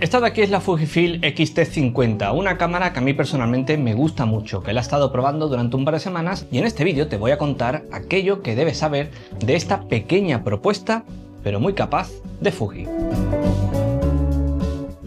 Esta de aquí es la Fujifilm XT50, una cámara que a mí personalmente me gusta mucho, que la he estado probando durante un par de semanas y en este vídeo te voy a contar aquello que debes saber de esta pequeña propuesta, pero muy capaz, de Fuji.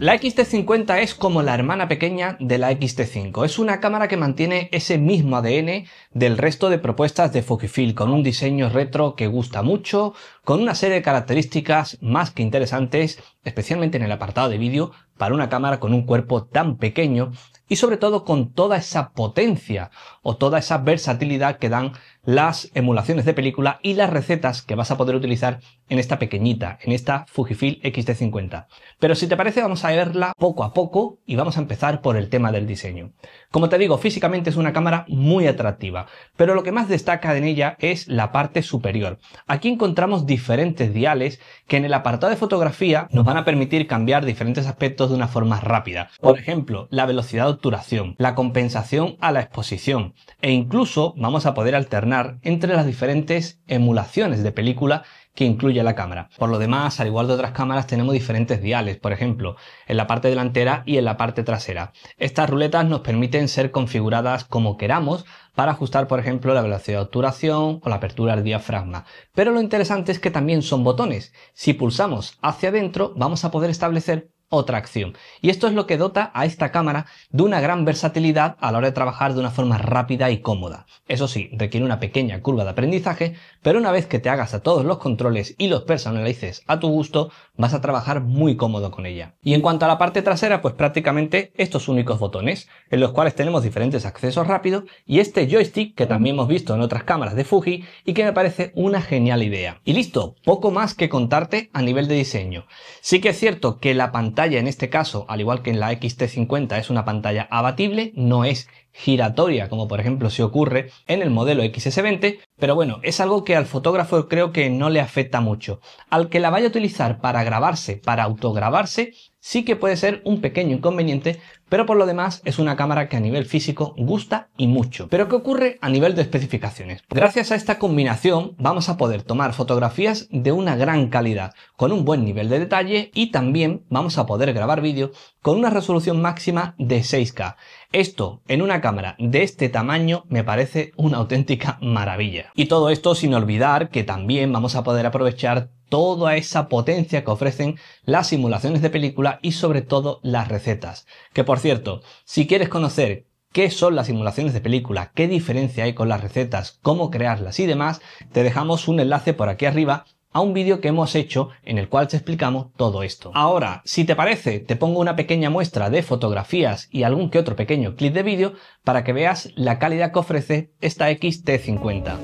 La XT50 es como la hermana pequeña de la XT5. Es una cámara que mantiene ese mismo ADN del resto de propuestas de Fujifilm, con un diseño retro que gusta mucho, con una serie de características más que interesantes, especialmente en el apartado de vídeo, para una cámara con un cuerpo tan pequeño y sobre todo con toda esa potencia o toda esa versatilidad que dan las emulaciones de película y las recetas que vas a poder utilizar en esta pequeñita, en esta Fujifilm XT50. Pero si te parece vamos a verla poco a poco y vamos a empezar por el tema del diseño. Como te digo, físicamente es una cámara muy atractiva, pero lo que más destaca en ella es la parte superior. Aquí encontramos diferentes diales que en el apartado de fotografía nos van a permitir cambiar diferentes aspectos de una forma rápida. Por ejemplo, la velocidad de obturación, la compensación a la exposición e incluso vamos a poder alternar entre las diferentes emulaciones de película que incluye la cámara. Por lo demás, al igual de otras cámaras, tenemos diferentes diales, por ejemplo, en la parte delantera y en la parte trasera. Estas ruletas nos permiten ser configuradas como queramos para ajustar, por ejemplo, la velocidad de obturación o la apertura del diafragma. Pero lo interesante es que también son botones. Si pulsamos hacia adentro, vamos a poder establecer otra acción Y esto es lo que dota a esta cámara de una gran versatilidad a la hora de trabajar de una forma rápida y cómoda. Eso sí, requiere una pequeña curva de aprendizaje, pero una vez que te hagas a todos los controles y los personalices a tu gusto, vas a trabajar muy cómodo con ella. Y en cuanto a la parte trasera, pues prácticamente estos únicos botones, en los cuales tenemos diferentes accesos rápidos, y este joystick que también hemos visto en otras cámaras de Fuji y que me parece una genial idea. Y listo, poco más que contarte a nivel de diseño. Sí que es cierto que la pantalla en este caso, al igual que en la XT50, es una pantalla abatible, no es giratoria, como por ejemplo se ocurre en el modelo XS20, pero bueno, es algo que al fotógrafo creo que no le afecta mucho. Al que la vaya a utilizar para grabarse, para autograbarse, sí que puede ser un pequeño inconveniente, pero por lo demás es una cámara que a nivel físico gusta y mucho. Pero ¿qué ocurre a nivel de especificaciones? Gracias a esta combinación vamos a poder tomar fotografías de una gran calidad, con un buen nivel de detalle y también vamos a poder grabar vídeo con una resolución máxima de 6K. Esto en una cámara de este tamaño me parece una auténtica maravilla. Y todo esto sin olvidar que también vamos a poder aprovechar toda esa potencia que ofrecen las simulaciones de película y sobre todo las recetas. Que por cierto, si quieres conocer qué son las simulaciones de película, qué diferencia hay con las recetas, cómo crearlas y demás, te dejamos un enlace por aquí arriba a un vídeo que hemos hecho en el cual te explicamos todo esto. Ahora, si te parece, te pongo una pequeña muestra de fotografías y algún que otro pequeño clip de vídeo para que veas la calidad que ofrece esta XT50.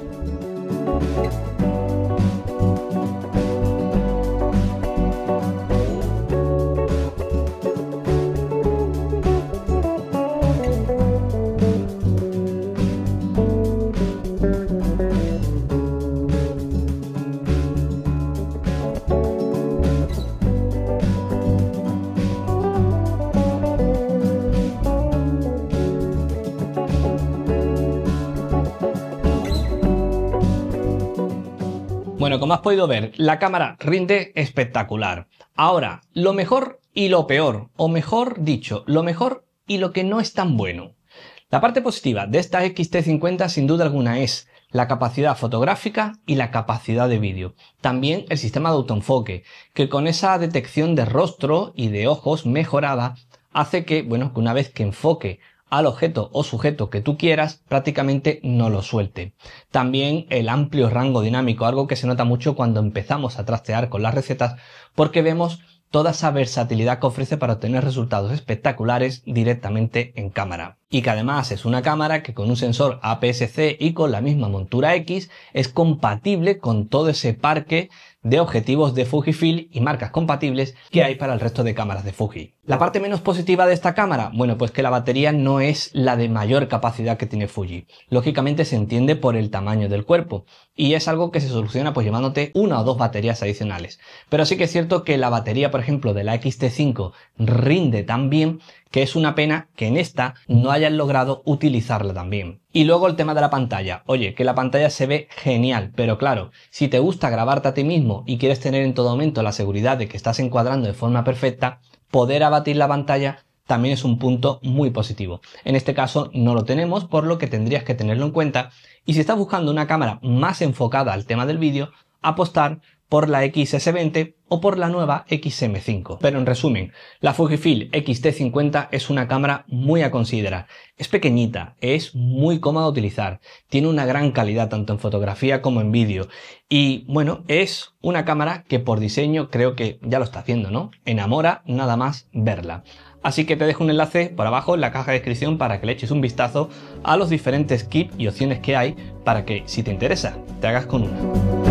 Bueno, como has podido ver, la cámara rinde espectacular. Ahora, lo mejor y lo peor, o mejor dicho, lo mejor y lo que no es tan bueno. La parte positiva de esta XT50 sin duda alguna es la capacidad fotográfica y la capacidad de vídeo. También el sistema de autoenfoque, que con esa detección de rostro y de ojos mejorada hace que, bueno, que una vez que enfoque al objeto o sujeto que tú quieras, prácticamente no lo suelte. También el amplio rango dinámico, algo que se nota mucho cuando empezamos a trastear con las recetas, porque vemos toda esa versatilidad que ofrece para obtener resultados espectaculares directamente en cámara y que además es una cámara que con un sensor APS-C y con la misma montura X es compatible con todo ese parque de objetivos de Fujifilm y marcas compatibles que hay para el resto de cámaras de Fuji. La parte menos positiva de esta cámara, bueno, pues que la batería no es la de mayor capacidad que tiene Fuji. Lógicamente se entiende por el tamaño del cuerpo y es algo que se soluciona pues llevándote una o dos baterías adicionales. Pero sí que es cierto que la batería, por ejemplo, de la XT5 rinde tan bien que es una pena que en esta no hayan logrado utilizarla también. Y luego el tema de la pantalla. Oye, que la pantalla se ve genial, pero claro, si te gusta grabarte a ti mismo y quieres tener en todo momento la seguridad de que estás encuadrando de forma perfecta, poder abatir la pantalla también es un punto muy positivo. En este caso no lo tenemos, por lo que tendrías que tenerlo en cuenta. Y si estás buscando una cámara más enfocada al tema del vídeo, apostar por la XS20 o por la nueva XM5. Pero en resumen, la Fujifilm XT50 es una cámara muy a considerar. Es pequeñita, es muy cómoda de utilizar, tiene una gran calidad tanto en fotografía como en vídeo y bueno, es una cámara que por diseño creo que ya lo está haciendo, ¿no? Enamora nada más verla. Así que te dejo un enlace por abajo en la caja de descripción para que le eches un vistazo a los diferentes kits y opciones que hay para que si te interesa te hagas con una.